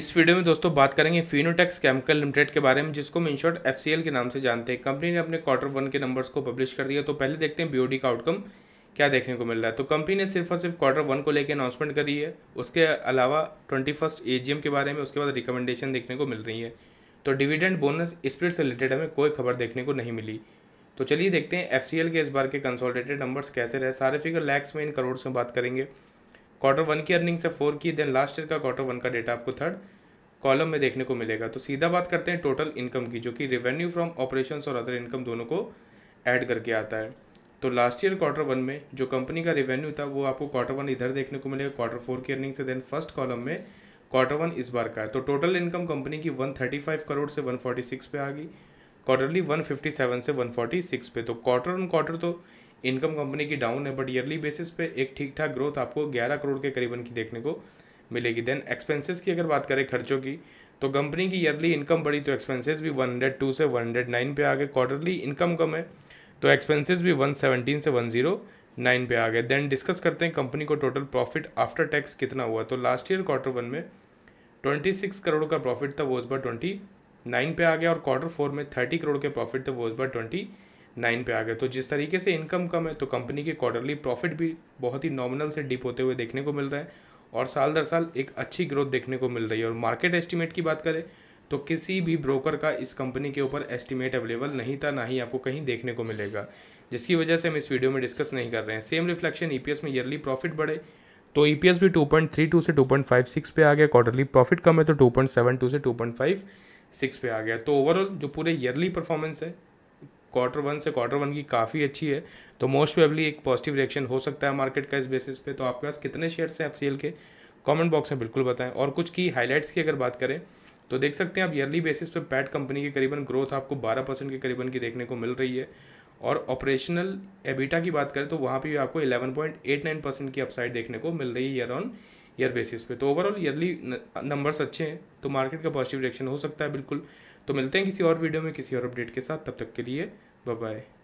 इस वीडियो में दोस्तों बात करेंगे फिनोटेक्स केमिकल लिमिटेड के बारे में जिसको हम इनशॉर्ट एफ के नाम से जानते हैं कंपनी ने अपने क्वार्टर वन के नंबर्स को पब्लिश कर दिया तो पहले देखते हैं बीओडी का आउटकम क्या देखने को मिल रहा है तो कंपनी ने सिर्फ और सिर्फ क्वार्टर वन को लेकर अनाउंसमेंट करी है उसके अलावा ट्वेंटी फर्स्ट के बारे में उसके बाद रिकमेंडेशन देखने को मिल रही है तो डिविडेंड बोनस स्प्रिट से रिलेटेड हमें कोई खबर देखने को नहीं मिली तो चलिए देखते हैं एफ के इस बार के कंसोलिडेटेड नंबर्स कैसे रहे सारे फिगर लैक्स में इन करोड़ से बात करेंगे क्वार्टर वन की अर्निंग से फोर की देन लास्ट ईयर का क्वार्टर वन का डेटा आपको थर्ड कॉलम में देखने को मिलेगा तो सीधा बात करते हैं टोटल इनकम की जो कि रेवेन्यू फ्रॉम ऑपरेशंस और अदर इनकम दोनों को ऐड करके आता है तो लास्ट ईयर क्वार्टर वन में जो कंपनी का रेवेन्यू था वो आपको क्वार्टर वन इधर देखने को मिलेगा क्वार्टर फोर की अर्निंग से देन फर्स्ट कॉलम में क्वार्टर वन इस बार का है तो टोटल इनकम कंपनी की वन करोड़ से वन पे आ गई क्वार्टरली वन से वन पे तो क्वार्टर ऑन क्वार्टर तो इनकम कंपनी की डाउन है बट ईयरली बेसिस पे एक ठीक ठाक ग्रोथ आपको 11 करोड़ के करीबन की देखने को मिलेगी देन एक्सपेंसेस की अगर बात करें खर्चों की तो कंपनी की ईयरली इनकम बढ़ी तो एक्सपेंसेस भी 102 से 109 पे आ गए क्वार्टरली इनकम कम है तो एक्सपेंसेस भी 117 से 109 पे आ गए देन डिस्कस करते हैं कंपनी को टोटल प्रॉफिट आफ्टर टैक्स कितना हुआ तो लास्ट ईयर क्वार्टर वन में ट्वेंटी सिक्स करोड़ का प्रॉफिट था वो इस बार ट्वेंटी नाइन पे आ गया और क्वार्टर फोर में थर्टी करोड़ के प्रॉफिट था वो इस बार ट्वेंटी नाइन पे आ गए तो जिस तरीके से इनकम कम है तो कंपनी के क्वार्टरली प्रॉफिट भी बहुत ही नॉमिनल से डिप होते हुए देखने को मिल रहा है और साल दर साल एक अच्छी ग्रोथ देखने को मिल रही है और मार्केट एस्टिमेट की बात करें तो किसी भी ब्रोकर का इस कंपनी के ऊपर एस्टिमेट अवेलेबल नहीं था ना ही आपको कहीं देखने को मिलेगा जिसकी वजह से हम इस वीडियो में डिस्कस नहीं कर रहे हैं सेम रिफ्लेक्शन ई में ईयरली प्रॉफिट बढ़े तो ई e भी 2.32 से 2.56 पे आ गया क्वार्टरली प्रॉफिट कम है तो 2.72 से 2.56 पे आ गया तो ओवरऑल जो पूरे ईयरली परफॉर्मेंस है क्वार्टर वन से क्वार्टर वन की काफ़ी अच्छी है तो मोस्ट वेबली एक पॉजिटिव रिएक्शन हो सकता है मार्केट का इस बेसिस पे तो आपके पास कितने शेयर्स हैं एफ के कमेंट बॉक्स में बिल्कुल बताएं और कुछ की हाईलाइट्स की अगर बात करें तो देख सकते हैं आप ईयरली बेसिस पे पैट कंपनी के करीबन ग्रोथ आपको बारह परसेंट के करीबन की देखने को मिल रही है और ऑपरेशनल एबिटा की बात करें तो वहाँ पर भी आपको इलेवन परसेंट की अपसाइड देखने को मिल रही है ईयर ऑन ईयर बेसिस पे तो ओवरऑल ईयरली नंबर्स अच्छे हैं तो मार्केट का पॉजिटिव रिएक्शन हो सकता है बिल्कुल तो मिलते हैं किसी और वीडियो में किसी और अपडेट के साथ तब तक के लिए बाय